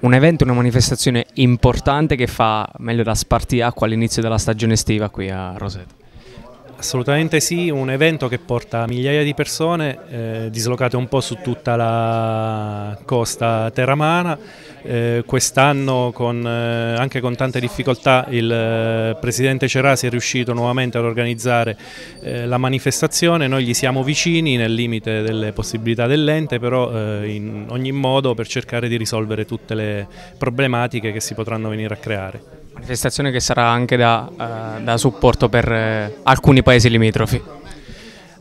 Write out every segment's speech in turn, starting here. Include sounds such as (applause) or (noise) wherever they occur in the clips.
un evento, una manifestazione importante che fa meglio da spartiacqua all'inizio della stagione estiva qui a Rosetta. Assolutamente sì, un evento che porta migliaia di persone eh, dislocate un po' su tutta la costa terramana. Eh, Quest'anno eh, anche con tante difficoltà il eh, presidente Cerasi è riuscito nuovamente ad organizzare eh, la manifestazione, noi gli siamo vicini nel limite delle possibilità dell'ente, però eh, in ogni modo per cercare di risolvere tutte le problematiche che si potranno venire a creare. Manifestazione che sarà anche da, eh, da supporto per eh, alcuni paesi limitrofi.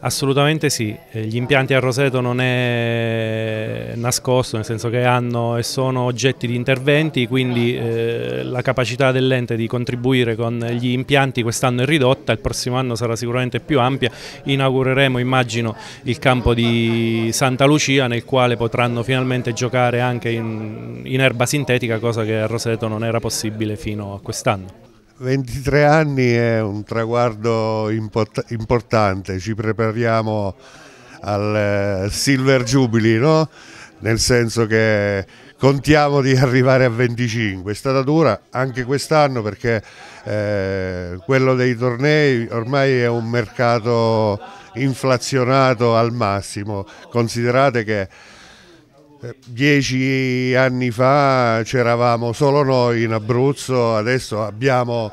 Assolutamente sì, eh, gli impianti a Roseto non è nascosto, nel senso che hanno e sono oggetti di interventi, quindi eh, la capacità dell'ente di contribuire con gli impianti quest'anno è ridotta, il prossimo anno sarà sicuramente più ampia, inaugureremo immagino il campo di Santa Lucia nel quale potranno finalmente giocare anche in, in erba sintetica, cosa che a Roseto non era possibile fino a quest'anno. 23 anni è un traguardo import importante, ci prepariamo al eh, Silver Jubilee, no? nel senso che contiamo di (laughs) arrivare a 25. È stata dura anche quest'anno perché eh, quello dei tornei ormai è un mercato inflazionato al massimo, considerate che eh, dieci anni fa c'eravamo solo noi in Abruzzo, adesso abbiamo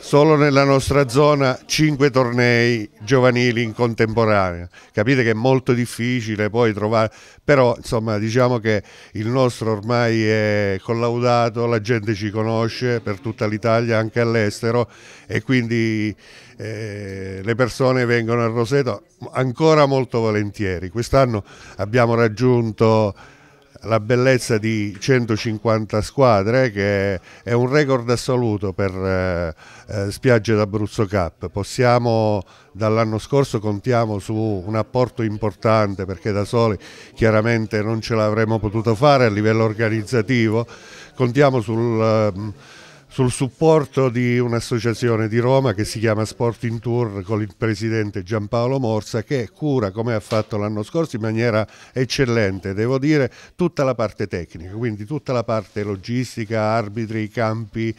solo nella nostra zona cinque tornei giovanili in contemporanea. Capite che è molto difficile poi trovare, però insomma diciamo che il nostro ormai è collaudato, la gente ci conosce per tutta l'Italia, anche all'estero e quindi eh, le persone vengono a Roseto ancora molto volentieri. Quest'anno abbiamo raggiunto la bellezza di 150 squadre eh, che è un record assoluto per eh, eh, spiagge d'Abruzzo Cup. Possiamo dall'anno scorso contiamo su un apporto importante perché da soli chiaramente non ce l'avremmo potuto fare a livello organizzativo. Contiamo sul ehm, sul supporto di un'associazione di Roma che si chiama Sporting Tour con il presidente Giampaolo Morsa che cura come ha fatto l'anno scorso in maniera eccellente, devo dire, tutta la parte tecnica, quindi tutta la parte logistica, arbitri, campi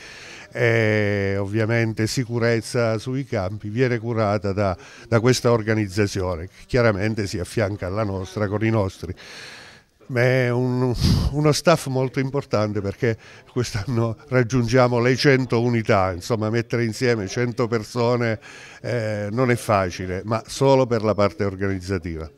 e eh, ovviamente sicurezza sui campi viene curata da, da questa organizzazione che chiaramente si affianca alla nostra con i nostri. È un, uno staff molto importante perché quest'anno raggiungiamo le 100 unità, insomma mettere insieme 100 persone eh, non è facile, ma solo per la parte organizzativa.